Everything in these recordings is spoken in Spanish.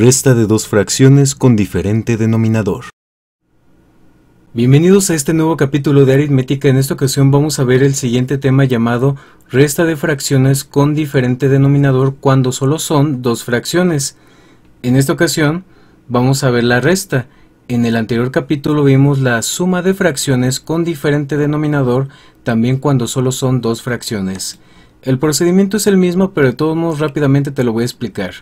resta de dos fracciones con diferente denominador. Bienvenidos a este nuevo capítulo de aritmética, en esta ocasión vamos a ver el siguiente tema llamado resta de fracciones con diferente denominador cuando solo son dos fracciones. En esta ocasión vamos a ver la resta, en el anterior capítulo vimos la suma de fracciones con diferente denominador también cuando solo son dos fracciones. El procedimiento es el mismo pero de todos modos rápidamente te lo voy a explicar.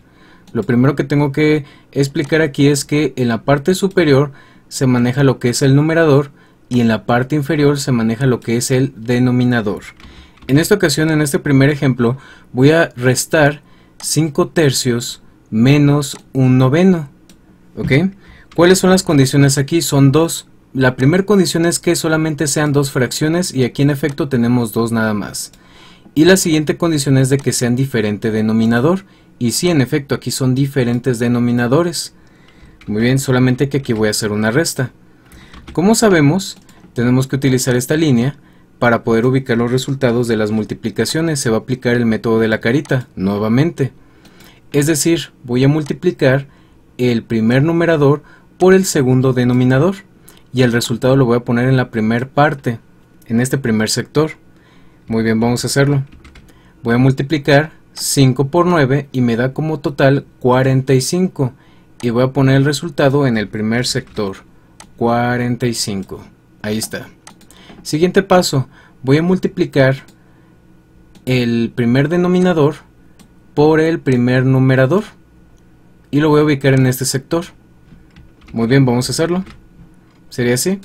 Lo primero que tengo que explicar aquí es que en la parte superior se maneja lo que es el numerador y en la parte inferior se maneja lo que es el denominador. En esta ocasión, en este primer ejemplo, voy a restar 5 tercios menos un noveno. ¿Ok? ¿Cuáles son las condiciones aquí? Son dos. La primera condición es que solamente sean dos fracciones y aquí en efecto tenemos dos nada más. Y la siguiente condición es de que sean diferente denominador y sí, en efecto, aquí son diferentes denominadores. Muy bien, solamente que aquí voy a hacer una resta. Como sabemos, tenemos que utilizar esta línea para poder ubicar los resultados de las multiplicaciones. Se va a aplicar el método de la carita, nuevamente. Es decir, voy a multiplicar el primer numerador por el segundo denominador y el resultado lo voy a poner en la primera parte, en este primer sector. Muy bien, vamos a hacerlo. Voy a multiplicar 5 por 9 y me da como total 45 y voy a poner el resultado en el primer sector 45 ahí está siguiente paso voy a multiplicar el primer denominador por el primer numerador y lo voy a ubicar en este sector muy bien vamos a hacerlo sería así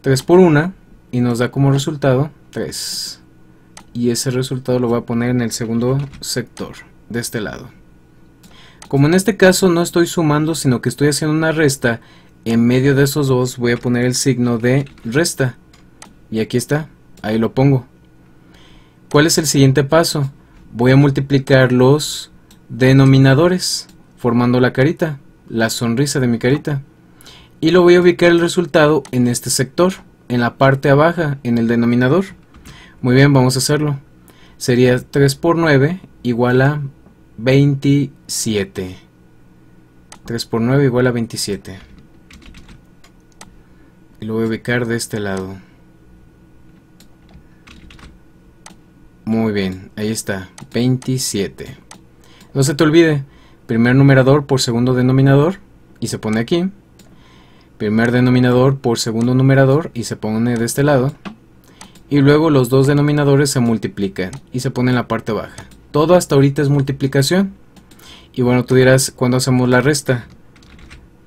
3 por 1 y nos da como resultado 3 y ese resultado lo voy a poner en el segundo sector de este lado. Como en este caso no estoy sumando sino que estoy haciendo una resta, en medio de esos dos voy a poner el signo de resta. Y aquí está, ahí lo pongo. ¿Cuál es el siguiente paso? Voy a multiplicar los denominadores formando la carita, la sonrisa de mi carita. Y lo voy a ubicar el resultado en este sector, en la parte abajo en el denominador. Muy bien, vamos a hacerlo. Sería 3 por 9 igual a 27. 3 por 9 igual a 27. Y lo voy a ubicar de este lado. Muy bien, ahí está, 27. No se te olvide, primer numerador por segundo denominador y se pone aquí. Primer denominador por segundo numerador y se pone de este lado y luego los dos denominadores se multiplican y se pone en la parte baja. Todo hasta ahorita es multiplicación. Y bueno, tú dirás, cuando hacemos la resta?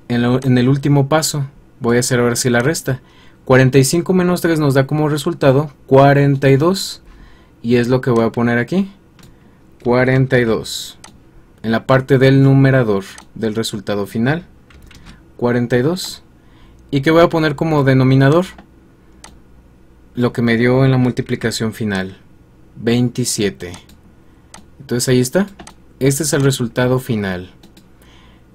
En, el último paso, voy a hacer ahora sí la resta. 45 menos 3 nos da como resultado 42. Y es lo que voy a poner aquí. 42. En la parte del numerador del resultado final. 42. ¿Y qué voy a poner como denominador? lo que me dio en la multiplicación final. 27. Entonces ahí está. Este es el resultado final.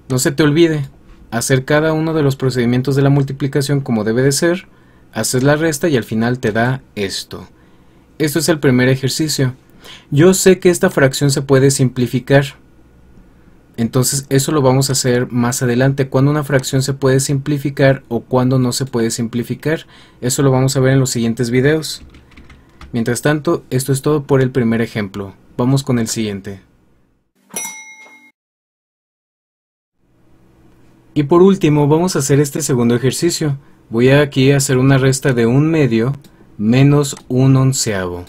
No se te olvide hacer cada uno de los procedimientos de la multiplicación como debe de ser, haces la resta y al final te da esto. Esto es el primer ejercicio. Yo sé que esta fracción se puede simplificar, entonces eso lo vamos a hacer más adelante, cuando una fracción se puede simplificar o cuando no se puede simplificar. Eso lo vamos a ver en los siguientes videos. Mientras tanto, esto es todo por el primer ejemplo. Vamos con el siguiente. Y por último, vamos a hacer este segundo ejercicio. Voy a aquí a hacer una resta de un medio menos un onceavo.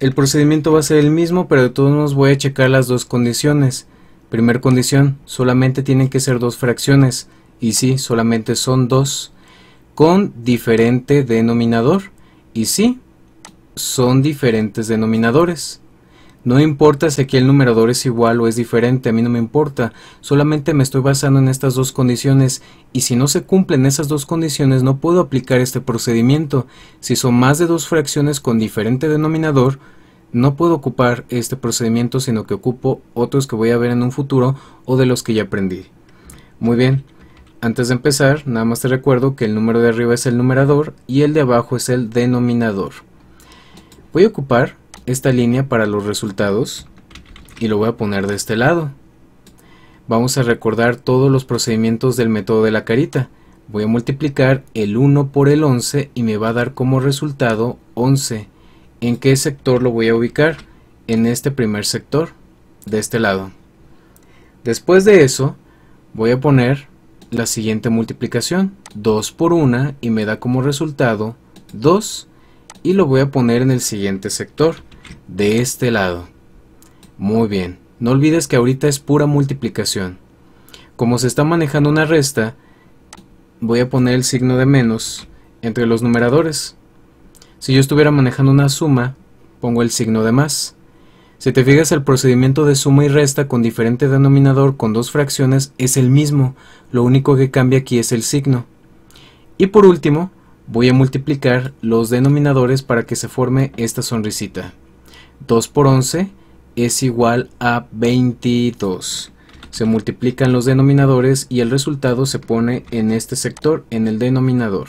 El procedimiento va a ser el mismo, pero de todos modos voy a checar las dos condiciones. Primer condición, solamente tienen que ser dos fracciones, y sí, solamente son dos, con diferente denominador, y sí, son diferentes denominadores. No importa si aquí el numerador es igual o es diferente, a mí no me importa, solamente me estoy basando en estas dos condiciones y si no se cumplen esas dos condiciones no puedo aplicar este procedimiento. Si son más de dos fracciones con diferente denominador, no puedo ocupar este procedimiento sino que ocupo otros que voy a ver en un futuro o de los que ya aprendí. Muy bien, antes de empezar nada más te recuerdo que el número de arriba es el numerador y el de abajo es el denominador. Voy a ocupar esta línea para los resultados y lo voy a poner de este lado. Vamos a recordar todos los procedimientos del método de la carita. Voy a multiplicar el 1 por el 11 y me va a dar como resultado 11. ¿En qué sector lo voy a ubicar? En este primer sector, de este lado. Después de eso, voy a poner la siguiente multiplicación, 2 por 1 y me da como resultado 2 y lo voy a poner en el siguiente sector, de este lado. Muy bien, no olvides que ahorita es pura multiplicación. Como se está manejando una resta, voy a poner el signo de menos entre los numeradores si yo estuviera manejando una suma, pongo el signo de más. Si te fijas, el procedimiento de suma y resta con diferente denominador con dos fracciones es el mismo, lo único que cambia aquí es el signo. Y por último, voy a multiplicar los denominadores para que se forme esta sonrisita. 2 por 11 es igual a 22. Se multiplican los denominadores y el resultado se pone en este sector, en el denominador.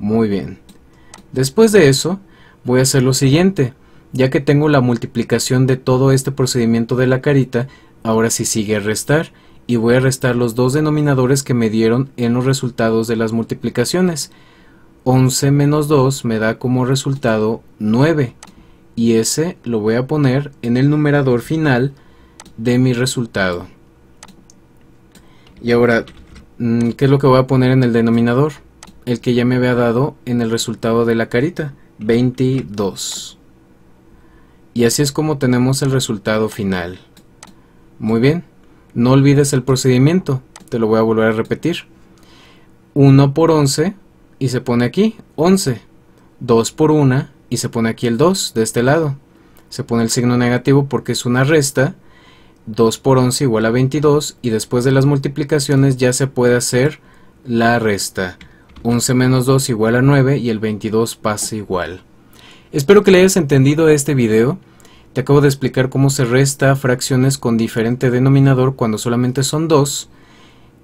Muy bien. Después de eso, voy a hacer lo siguiente. Ya que tengo la multiplicación de todo este procedimiento de la carita, ahora sí sigue restar y voy a restar los dos denominadores que me dieron en los resultados de las multiplicaciones. 11 menos 2 me da como resultado 9 y ese lo voy a poner en el numerador final de mi resultado. Y ahora, mm, ¿qué es lo que voy a poner en el denominador? el que ya me había dado en el resultado de la carita, 22. Y así es como tenemos el resultado final. Muy bien, no olvides el procedimiento, te lo voy a volver a repetir. 1 por 11 y se pone aquí 11. 2 por 1 y se pone aquí el 2 de este lado. Se pone el signo negativo porque es una resta. 2 por 11 igual a 22 y después de las multiplicaciones ya se puede hacer la resta. 11 menos 2 igual a 9 y el 22 pasa igual. Espero que le hayas entendido este video. Te acabo de explicar cómo se resta fracciones con diferente denominador cuando solamente son dos.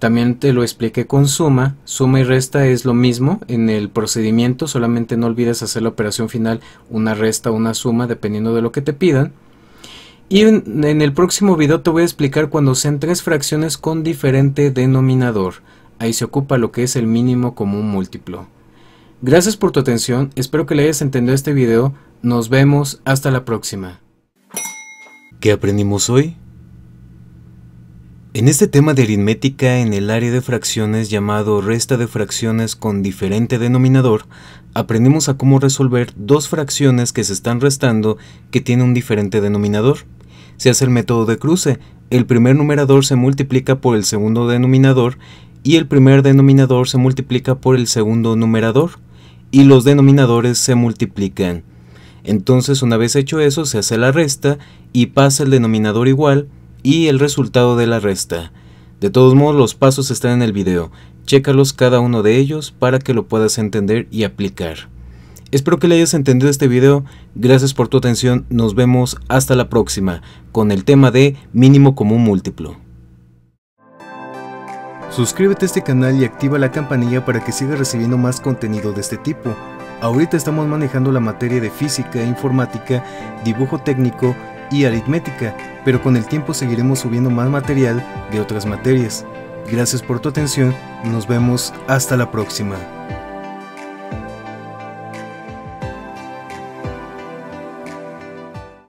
También te lo expliqué con suma. Suma y resta es lo mismo en el procedimiento, solamente no olvides hacer la operación final una resta o una suma dependiendo de lo que te pidan. Y en, el próximo video te voy a explicar cuando sean tres fracciones con diferente denominador ahí se ocupa lo que es el mínimo común múltiplo. Gracias por tu atención, espero que le hayas entendido este video, nos vemos hasta la próxima. ¿Qué aprendimos hoy? En este tema de aritmética en el área de fracciones llamado resta de fracciones con diferente denominador, aprendemos a cómo resolver dos fracciones que se están restando que tienen un diferente denominador. Se hace el método de cruce, el primer numerador se multiplica por el segundo denominador y el primer denominador se multiplica por el segundo numerador y los denominadores se multiplican. Entonces una vez hecho eso se hace la resta y pasa el denominador igual y el resultado de la resta. De todos modos los pasos están en el video, chécalos cada uno de ellos para que lo puedas entender y aplicar. Espero que le hayas entendido este video, gracias por tu atención, nos vemos hasta la próxima con el tema de mínimo común múltiplo. Suscríbete a este canal y activa la campanilla para que sigas recibiendo más contenido de este tipo. Ahorita estamos manejando la materia de física, informática, dibujo técnico y aritmética, pero con el tiempo seguiremos subiendo más material de otras materias. Gracias por tu atención y nos vemos hasta la próxima.